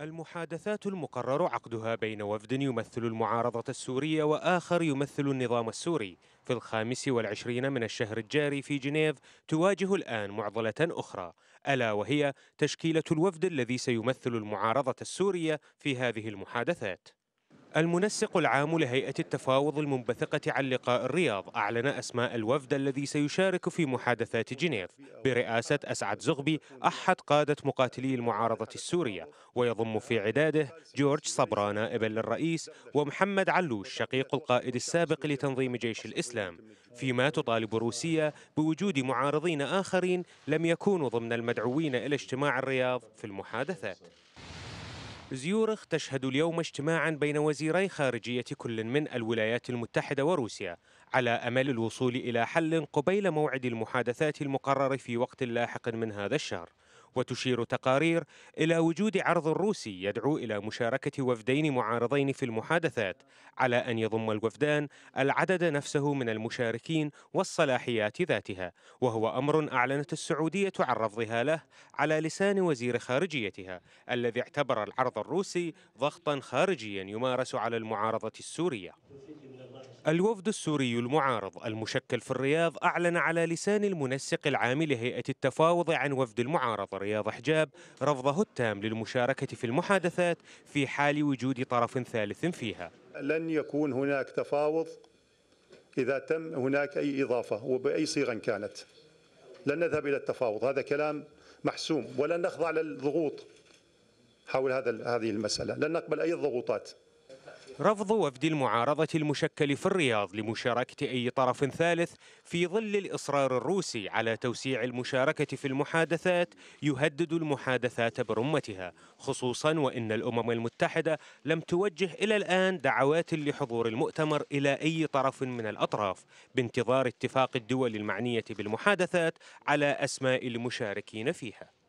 المحادثات المقرر عقدها بين وفد يمثل المعارضة السورية وآخر يمثل النظام السوري في الخامس والعشرين من الشهر الجاري في جنيف تواجه الآن معضلة أخرى ألا وهي تشكيلة الوفد الذي سيمثل المعارضة السورية في هذه المحادثات المنسق العام لهيئة التفاوض المنبثقة عن لقاء الرياض أعلن أسماء الوفد الذي سيشارك في محادثات جنيف برئاسة أسعد زغبي أحد قادة مقاتلي المعارضة السورية ويضم في عداده جورج صبرا نائبا للرئيس ومحمد علوش شقيق القائد السابق لتنظيم جيش الإسلام فيما تطالب روسيا بوجود معارضين آخرين لم يكونوا ضمن المدعوين إلى اجتماع الرياض في المحادثات زيورخ تشهد اليوم اجتماعا بين وزيري خارجية كل من الولايات المتحدة وروسيا على أمل الوصول إلى حل قبيل موعد المحادثات المقرر في وقت لاحق من هذا الشهر وتشير تقارير إلى وجود عرض روسي يدعو إلى مشاركة وفدين معارضين في المحادثات على أن يضم الوفدان العدد نفسه من المشاركين والصلاحيات ذاتها وهو أمر أعلنت السعودية عن رفضها له على لسان وزير خارجيتها الذي اعتبر العرض الروسي ضغطا خارجيا يمارس على المعارضة السورية الوفد السوري المعارض المشكل في الرياض أعلن على لسان المنسق العام لهيئة التفاوض عن وفد المعارضة رياض حجاب رفضه التام للمشاركة في المحادثات في حال وجود طرف ثالث فيها لن يكون هناك تفاوض إذا تم هناك أي إضافة وبأي صيغة كانت لن نذهب إلى التفاوض هذا كلام محسوم ولن نخضع للضغوط حول هذا هذه المسألة لن نقبل أي ضغوطات رفض وفد المعارضة المشكل في الرياض لمشاركة أي طرف ثالث في ظل الإصرار الروسي على توسيع المشاركة في المحادثات يهدد المحادثات برمتها خصوصا وإن الأمم المتحدة لم توجه إلى الآن دعوات لحضور المؤتمر إلى أي طرف من الأطراف بانتظار اتفاق الدول المعنية بالمحادثات على أسماء المشاركين فيها